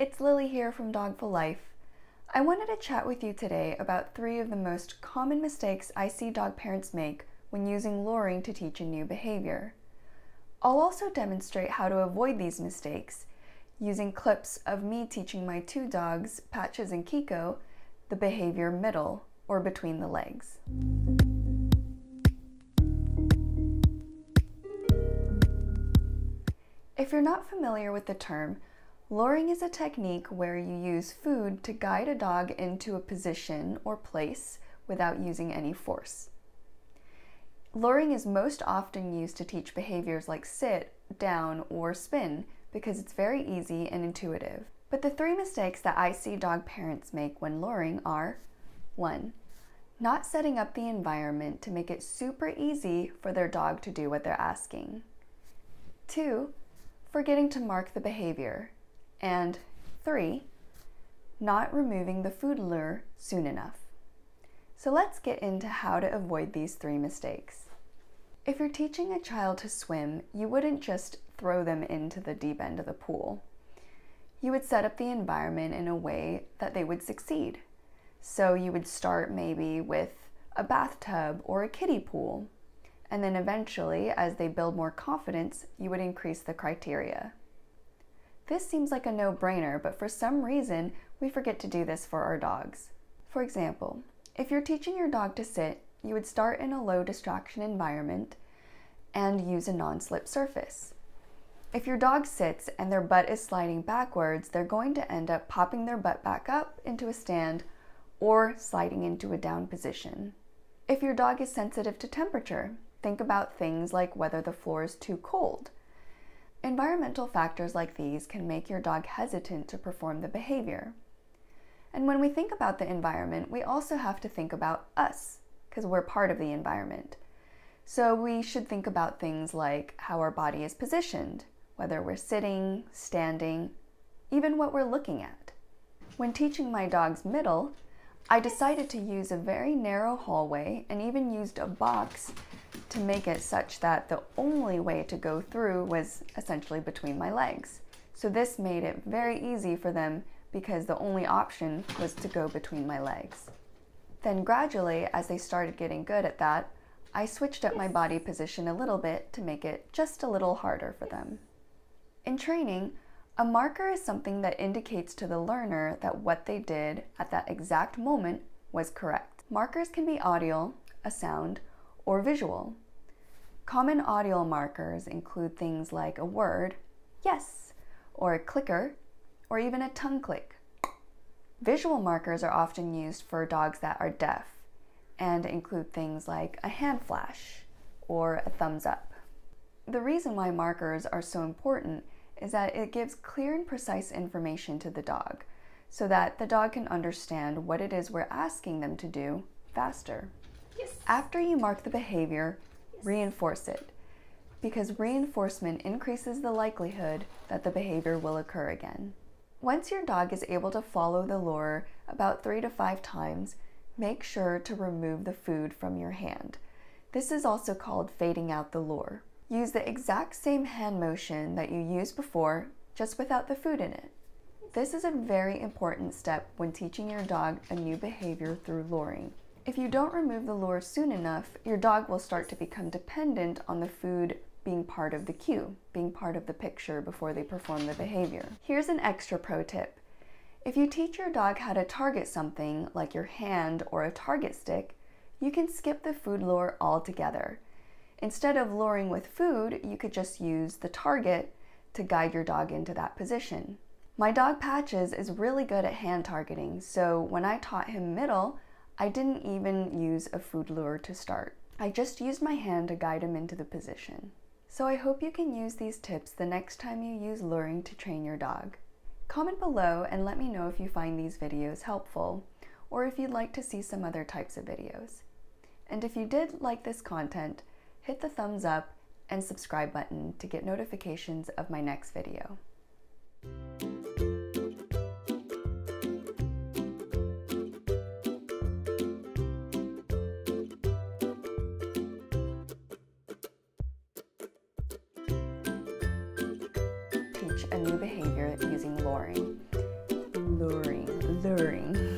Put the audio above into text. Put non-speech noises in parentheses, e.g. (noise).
it's Lily here from Dog for Life. I wanted to chat with you today about three of the most common mistakes I see dog parents make when using luring to teach a new behavior. I'll also demonstrate how to avoid these mistakes using clips of me teaching my two dogs, Patches and Kiko, the behavior middle or between the legs. If you're not familiar with the term, Luring is a technique where you use food to guide a dog into a position or place without using any force. Luring is most often used to teach behaviors like sit, down, or spin because it's very easy and intuitive. But the three mistakes that I see dog parents make when luring are 1. Not setting up the environment to make it super easy for their dog to do what they're asking. 2. Forgetting to mark the behavior, and three, not removing the food lure soon enough. So let's get into how to avoid these three mistakes. If you're teaching a child to swim, you wouldn't just throw them into the deep end of the pool. You would set up the environment in a way that they would succeed. So you would start maybe with a bathtub or a kiddie pool. And then eventually, as they build more confidence, you would increase the criteria. This seems like a no-brainer, but for some reason, we forget to do this for our dogs. For example, if you're teaching your dog to sit, you would start in a low distraction environment and use a non-slip surface. If your dog sits and their butt is sliding backwards, they're going to end up popping their butt back up into a stand or sliding into a down position. If your dog is sensitive to temperature, think about things like whether the floor is too cold Environmental factors like these can make your dog hesitant to perform the behavior. And when we think about the environment, we also have to think about us, because we're part of the environment. So we should think about things like how our body is positioned, whether we're sitting, standing, even what we're looking at. When teaching my dogs middle, I decided to use a very narrow hallway and even used a box to make it such that the only way to go through was essentially between my legs. So this made it very easy for them because the only option was to go between my legs. Then gradually, as they started getting good at that, I switched up my body position a little bit to make it just a little harder for them. In training, a marker is something that indicates to the learner that what they did at that exact moment was correct. Markers can be audio, a sound, or visual. Common audio markers include things like a word, yes, or a clicker, or even a tongue click. Visual markers are often used for dogs that are deaf and include things like a hand flash or a thumbs up. The reason why markers are so important is that it gives clear and precise information to the dog so that the dog can understand what it is we're asking them to do faster. After you mark the behavior, yes. reinforce it, because reinforcement increases the likelihood that the behavior will occur again. Once your dog is able to follow the lure about three to five times, make sure to remove the food from your hand. This is also called fading out the lure. Use the exact same hand motion that you used before, just without the food in it. This is a very important step when teaching your dog a new behavior through luring. If you don't remove the lure soon enough, your dog will start to become dependent on the food being part of the cue, being part of the picture before they perform the behavior. Here's an extra pro tip. If you teach your dog how to target something, like your hand or a target stick, you can skip the food lure altogether. Instead of luring with food, you could just use the target to guide your dog into that position. My dog Patches is really good at hand targeting, so when I taught him middle, I didn't even use a food lure to start. I just used my hand to guide him into the position. So I hope you can use these tips the next time you use luring to train your dog. Comment below and let me know if you find these videos helpful or if you'd like to see some other types of videos. And if you did like this content, hit the thumbs up and subscribe button to get notifications of my next video. a new behavior using luring. Luring, luring. (laughs)